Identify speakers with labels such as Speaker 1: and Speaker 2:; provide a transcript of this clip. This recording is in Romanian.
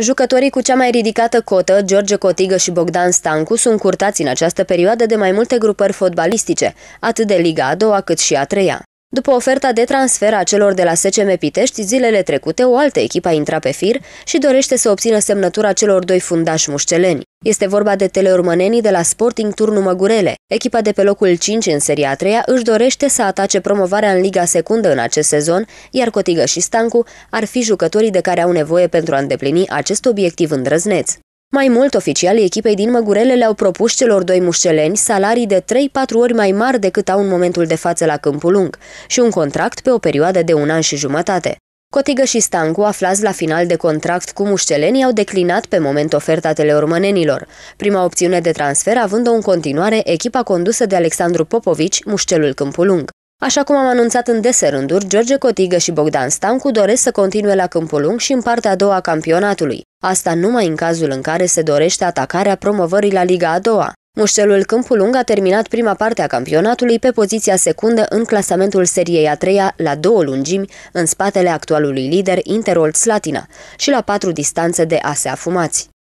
Speaker 1: Jucătorii cu cea mai ridicată cotă, George Cotigă și Bogdan Stancu, sunt curtați în această perioadă de mai multe grupări fotbalistice, atât de Liga a doua cât și a treia. După oferta de transfer a celor de la SCM Pitești, zilele trecute o altă echipă a intrat pe fir și dorește să obțină semnătura celor doi fundași mușceleni. Este vorba de teleurmănenii de la Sporting Turnu Măgurele. Echipa de pe locul 5 în Seria 3 își dorește să atace promovarea în Liga Secundă în acest sezon, iar Cotigă și Stancu ar fi jucătorii de care au nevoie pentru a îndeplini acest obiectiv îndrăzneț. Mai mult, oficialii echipei din Măgurele le-au propus celor doi mușceleni salarii de 3-4 ori mai mari decât au în momentul de față la Câmpul Lung și un contract pe o perioadă de un an și jumătate. Cotigă și Stancu, aflați la final de contract cu mușcelenii, au declinat pe moment oferta teleormănenilor. Prima opțiune de transfer având-o în continuare echipa condusă de Alexandru Popovici, mușcelul Câmpulung. Așa cum am anunțat în dese rânduri, George Cotigă și Bogdan Stancu doresc să continue la Câmpulung și în partea a doua a campionatului. Asta numai în cazul în care se dorește atacarea promovării la Liga a doua. Mușelul Câmpul Lung a terminat prima parte a campionatului pe poziția secundă în clasamentul seriei a treia la două lungimi în spatele actualului lider Interol Slatina și la patru distanțe de Asea Fumați.